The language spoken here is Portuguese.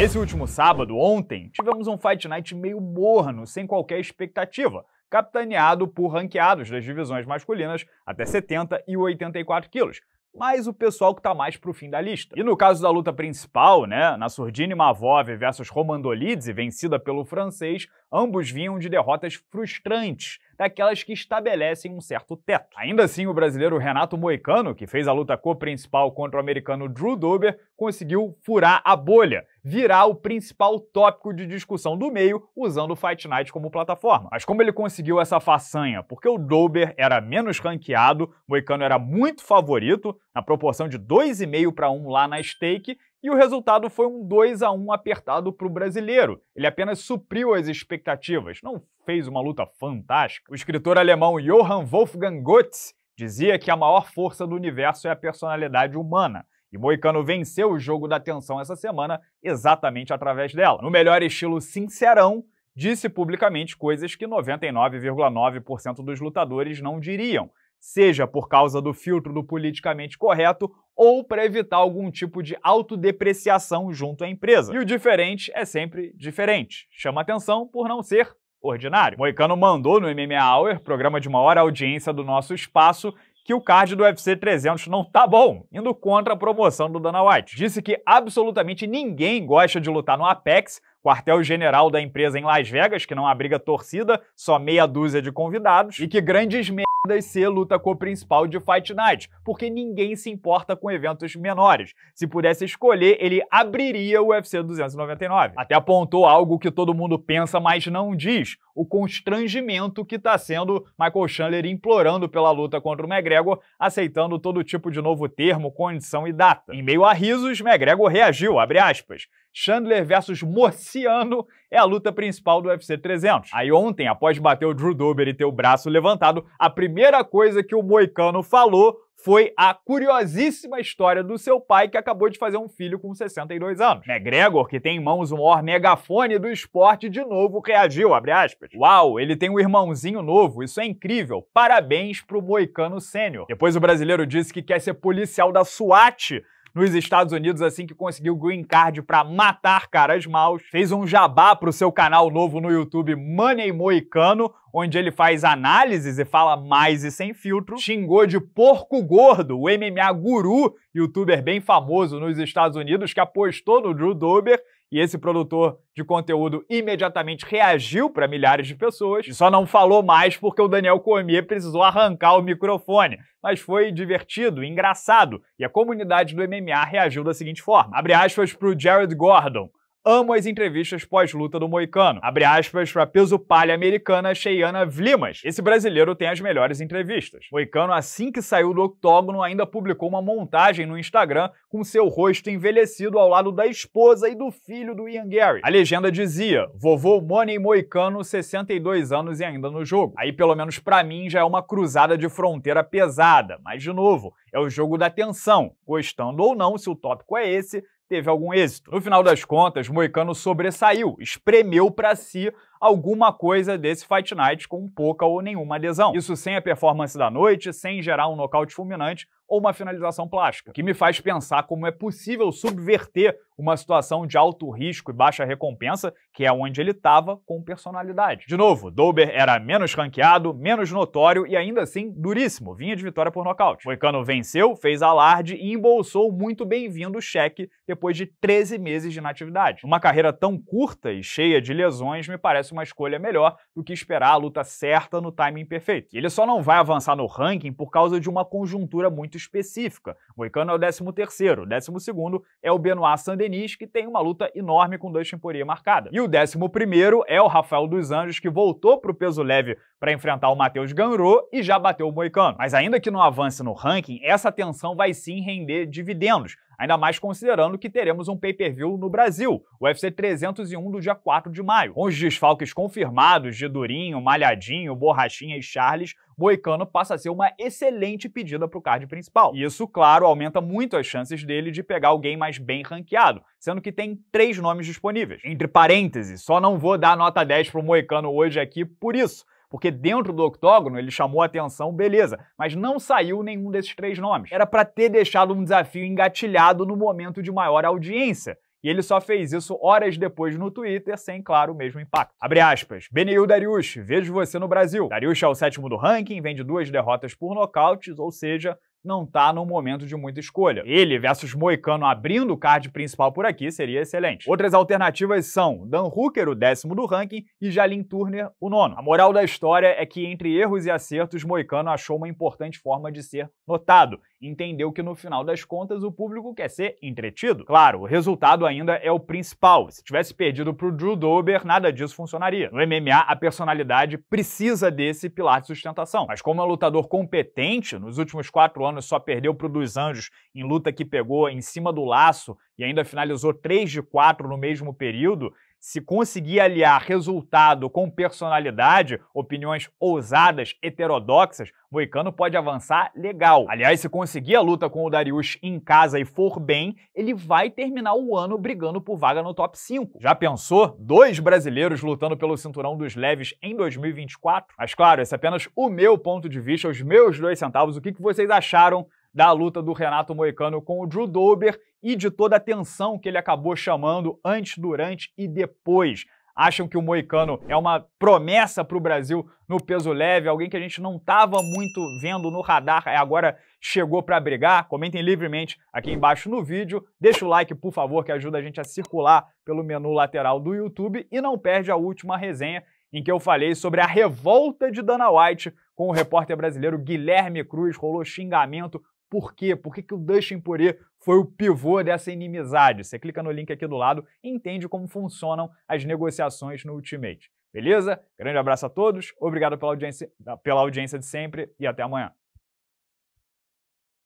Nesse último sábado, ontem, tivemos um Fight Night meio morno, sem qualquer expectativa, capitaneado por ranqueados das divisões masculinas até 70 e 84 quilos, mas o pessoal que tá mais pro fim da lista. E no caso da luta principal, né, na Surdini Mavov versus Romandolidze, vencida pelo francês, ambos vinham de derrotas frustrantes, daquelas que estabelecem um certo teto. Ainda assim, o brasileiro Renato Moicano, que fez a luta co-principal contra o americano Drew Dober, conseguiu furar a bolha virar o principal tópico de discussão do meio usando o Fight Night como plataforma. Mas como ele conseguiu essa façanha? Porque o Dober era menos ranqueado, Moicano era muito favorito, na proporção de 2,5 para 1 lá na stake, e o resultado foi um 2 a 1 apertado para o brasileiro. Ele apenas supriu as expectativas, não fez uma luta fantástica. O escritor alemão Johann Wolfgang Goetz dizia que a maior força do universo é a personalidade humana. E Moicano venceu o jogo da tensão essa semana exatamente através dela. No melhor estilo sincerão, disse publicamente coisas que 99,9% dos lutadores não diriam, seja por causa do filtro do politicamente correto ou para evitar algum tipo de autodepreciação junto à empresa. E o diferente é sempre diferente. Chama atenção por não ser ordinário. Moicano mandou no MMA Hour, programa de uma hora audiência do nosso espaço, que o card do UFC 300 não tá bom, indo contra a promoção do Dana White. Disse que absolutamente ninguém gosta de lutar no Apex, quartel-general da empresa em Las Vegas, que não abriga torcida, só meia dúzia de convidados, e que grandes merdas ser luta co-principal de Fight Night, porque ninguém se importa com eventos menores. Se pudesse escolher, ele abriria o UFC 299. Até apontou algo que todo mundo pensa, mas não diz, o constrangimento que está sendo Michael Chandler implorando pela luta contra o McGregor, aceitando todo tipo de novo termo, condição e data. Em meio a risos, McGregor reagiu, abre aspas, Chandler versus Morciano é a luta principal do UFC 300. Aí ontem, após bater o Drew Dober e ter o braço levantado, a primeira coisa que o Moicano falou foi a curiosíssima história do seu pai que acabou de fazer um filho com 62 anos. McGregor, que tem em mãos o maior megafone do esporte, de novo reagiu, abre aspas. Uau, ele tem um irmãozinho novo, isso é incrível. Parabéns pro Moicano Sênior. Depois o brasileiro disse que quer ser policial da SWAT nos Estados Unidos assim que conseguiu o green card para matar caras maus. Fez um jabá pro seu canal novo no YouTube Money Moicano, onde ele faz análises e fala mais e sem filtro. Xingou de porco gordo o MMA guru, youtuber bem famoso nos Estados Unidos que apostou no Drew Dober e esse produtor de conteúdo imediatamente reagiu para milhares de pessoas e só não falou mais porque o Daniel Cormier precisou arrancar o microfone. Mas foi divertido, engraçado, e a comunidade do MMA reagiu da seguinte forma: abre aspas para o Jared Gordon. Amo as entrevistas pós-luta do Moicano. Abre aspas para peso palha americana Cheiana Vlimas. Esse brasileiro tem as melhores entrevistas. Moicano, assim que saiu do octógono, ainda publicou uma montagem no Instagram com seu rosto envelhecido ao lado da esposa e do filho do Ian Gary. A legenda dizia: vovô Money Moicano, 62 anos e ainda no jogo. Aí, pelo menos para mim, já é uma cruzada de fronteira pesada. Mas, de novo, é o jogo da tensão. Gostando ou não, se o tópico é esse, teve algum êxito. No final das contas, Moicano sobressaiu, espremeu para si alguma coisa desse Fight Night com pouca ou nenhuma lesão. Isso sem a performance da noite, sem gerar um nocaute fulminante ou uma finalização plástica, que me faz pensar como é possível subverter uma situação de alto risco e baixa recompensa, que é onde ele estava, com personalidade. De novo, Dober era menos ranqueado, menos notório e ainda assim duríssimo, vinha de vitória por nocaute. Moicano venceu, fez alarde e embolsou muito bem-vindo o cheque depois de 13 meses de inatividade. Uma carreira tão curta e cheia de lesões me parece parece uma escolha melhor do que esperar a luta certa no timing perfeito. ele só não vai avançar no ranking por causa de uma conjuntura muito específica. Moicano é o 13º, o 12º é o Benoit Saint-Denis, que tem uma luta enorme com dois Poirier marcada. E o 11º é o Rafael dos Anjos, que voltou para o peso leve para enfrentar o Matheus Ganro e já bateu o Moicano. Mas ainda que não avance no ranking, essa tensão vai sim render dividendos, Ainda mais considerando que teremos um pay-per-view no Brasil, o UFC 301 do dia 4 de maio. Com os desfalques confirmados de Durinho, Malhadinho, Borrachinha e Charles, Moicano passa a ser uma excelente pedida para o card principal. E isso, claro, aumenta muito as chances dele de pegar alguém mais bem ranqueado, sendo que tem três nomes disponíveis. Entre parênteses, só não vou dar nota 10 pro Moicano hoje aqui por isso porque dentro do octógono ele chamou atenção, beleza, mas não saiu nenhum desses três nomes. Era para ter deixado um desafio engatilhado no momento de maior audiência. E ele só fez isso horas depois no Twitter, sem, claro, o mesmo impacto. Abre aspas. Benil Dariush, vejo você no Brasil. Darius é o sétimo do ranking, vende duas derrotas por nocautes, ou seja, não está num momento de muita escolha. Ele versus Moicano abrindo o card principal por aqui seria excelente. Outras alternativas são Dan Hooker, o décimo do ranking, e Jalin Turner, o nono. A moral da história é que entre erros e acertos, Moicano achou uma importante forma de ser notado. Entendeu que no final das contas o público quer ser entretido. Claro, o resultado ainda é o principal. Se tivesse perdido para o Drew Dober, nada disso funcionaria. No MMA, a personalidade precisa desse pilar de sustentação. Mas como é um lutador competente, nos últimos quatro anos Alagoano só perdeu para o dos Anjos em luta que pegou em cima do laço e ainda finalizou 3 de 4 no mesmo período, se conseguir aliar resultado com personalidade, opiniões ousadas, heterodoxas, Moicano pode avançar legal. Aliás, se conseguir a luta com o Darius em casa e for bem, ele vai terminar o ano brigando por vaga no top 5. Já pensou? Dois brasileiros lutando pelo cinturão dos leves em 2024? Mas claro, esse é apenas o meu ponto de vista, os meus dois centavos. O que vocês acharam da luta do Renato Moicano com o Drew Dober e de toda a atenção que ele acabou chamando antes, durante e depois. Acham que o Moicano é uma promessa para o Brasil no peso leve, alguém que a gente não estava muito vendo no radar, é agora chegou para brigar? Comentem livremente aqui embaixo no vídeo. Deixa o like, por favor, que ajuda a gente a circular pelo menu lateral do YouTube e não perde a última resenha em que eu falei sobre a revolta de Dana White com o repórter brasileiro Guilherme Cruz, rolou xingamento, por quê? Por que, que o Dustin Poirier foi o pivô dessa inimizade? Você clica no link aqui do lado e entende como funcionam as negociações no Ultimate. Beleza? Grande abraço a todos, obrigado pela audiência, pela audiência de sempre e até amanhã.